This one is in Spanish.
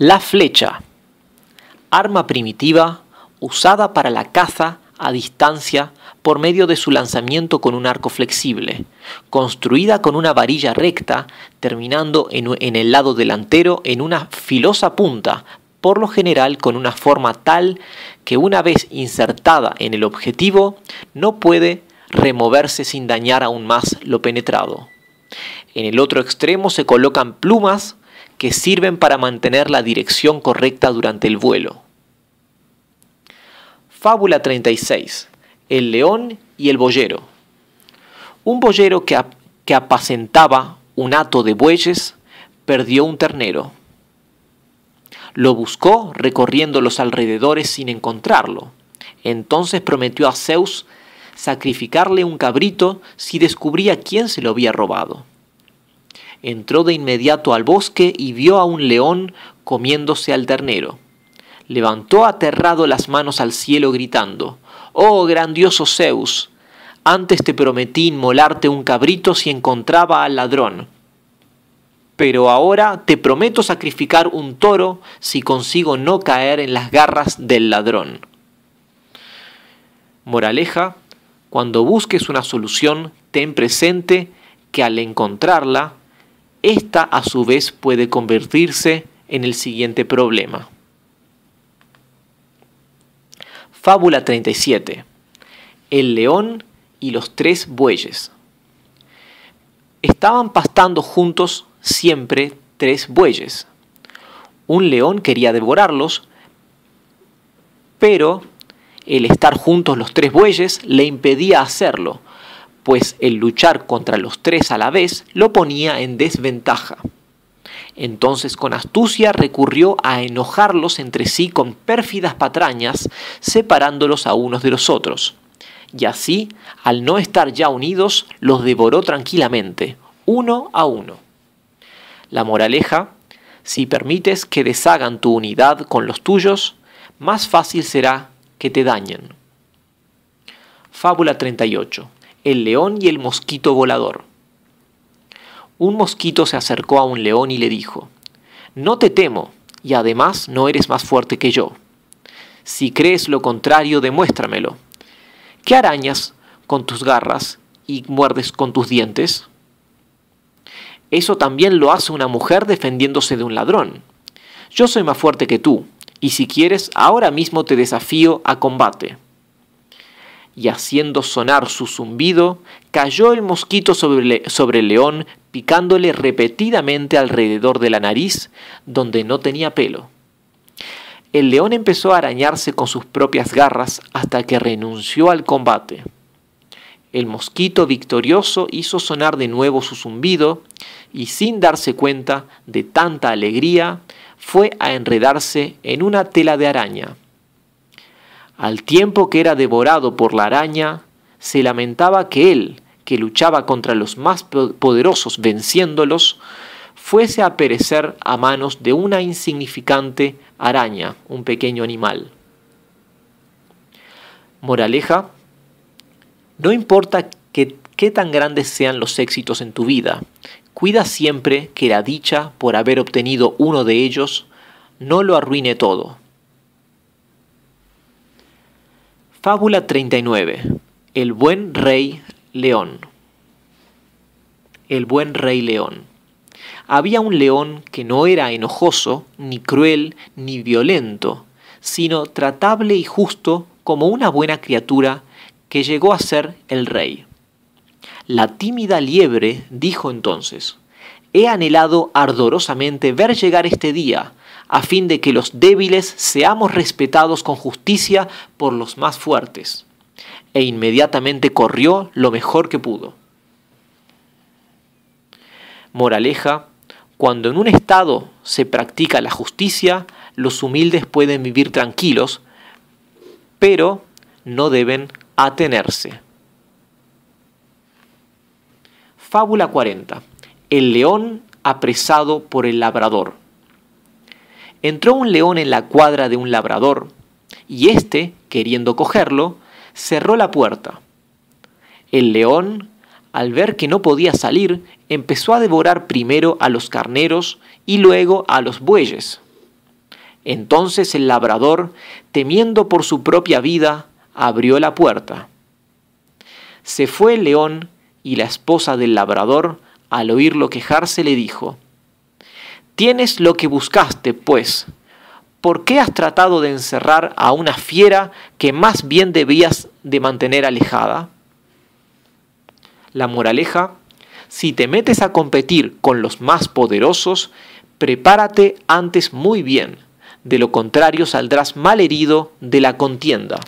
La flecha, arma primitiva usada para la caza a distancia por medio de su lanzamiento con un arco flexible, construida con una varilla recta, terminando en, el lado delantero en una filosa punta, por lo general con una forma tal que una vez insertada en el objetivo no puede removerse sin dañar aún más lo penetrado. En el otro extremo se colocan plumas que sirven para mantener la dirección correcta durante el vuelo. Fábula 36. El león y el boyero. Un boyero que, que apacentaba un hato de bueyes perdió un ternero. Lo buscó recorriendo los alrededores sin encontrarlo. Entonces prometió a Zeus sacrificarle un cabrito si descubría quién se lo había robado. Entró de inmediato al bosque y vio a un león comiéndose al ternero. Levantó aterrado las manos al cielo gritando, Oh grandioso Zeus, antes te prometí inmolarte un cabrito si encontraba al ladrón. Pero ahora te prometo sacrificar un toro si consigo no caer en las garras del ladrón. Moraleja, cuando busques una solución, ten presente que al encontrarla esta a su vez puede convertirse en el siguiente problema. Fábula 37. El león y los tres bueyes. Estaban pastando juntos siempre tres bueyes. Un león quería devorarlos, pero el estar juntos los tres bueyes le impedía hacerlo, pues el luchar contra los tres a la vez lo ponía en desventaja. Entonces con astucia recurrió a enojarlos entre sí con pérfidas patrañas, separándolos a unos de los otros. Y así, al no estar ya unidos, los devoró tranquilamente, uno a uno. La moraleja, si permites que deshagan tu unidad con los tuyos, más fácil será que te dañen. Fábula 38 el león y el mosquito volador. Un mosquito se acercó a un león y le dijo, No te temo, y además no eres más fuerte que yo. Si crees lo contrario, demuéstramelo. ¿Qué arañas con tus garras y muerdes con tus dientes? Eso también lo hace una mujer defendiéndose de un ladrón. Yo soy más fuerte que tú, y si quieres, ahora mismo te desafío a combate y haciendo sonar su zumbido, cayó el mosquito sobre, sobre el león, picándole repetidamente alrededor de la nariz, donde no tenía pelo. El león empezó a arañarse con sus propias garras hasta que renunció al combate. El mosquito victorioso hizo sonar de nuevo su zumbido y sin darse cuenta de tanta alegría, fue a enredarse en una tela de araña. Al tiempo que era devorado por la araña, se lamentaba que él, que luchaba contra los más poderosos venciéndolos, fuese a perecer a manos de una insignificante araña, un pequeño animal. Moraleja, no importa qué tan grandes sean los éxitos en tu vida, cuida siempre que la dicha por haber obtenido uno de ellos no lo arruine todo. Fábula 39. El buen rey león. El buen rey león. Había un león que no era enojoso, ni cruel, ni violento, sino tratable y justo como una buena criatura que llegó a ser el rey. La tímida liebre dijo entonces, He anhelado ardorosamente ver llegar este día, a fin de que los débiles seamos respetados con justicia por los más fuertes. E inmediatamente corrió lo mejor que pudo. Moraleja, cuando en un Estado se practica la justicia, los humildes pueden vivir tranquilos, pero no deben atenerse. Fábula 40. El león apresado por el labrador. Entró un león en la cuadra de un labrador y éste, queriendo cogerlo, cerró la puerta. El león, al ver que no podía salir, empezó a devorar primero a los carneros y luego a los bueyes. Entonces el labrador, temiendo por su propia vida, abrió la puerta. Se fue el león y la esposa del labrador al oírlo quejarse, le dijo, Tienes lo que buscaste, pues. ¿Por qué has tratado de encerrar a una fiera que más bien debías de mantener alejada? La moraleja, si te metes a competir con los más poderosos, prepárate antes muy bien, de lo contrario saldrás mal herido de la contienda.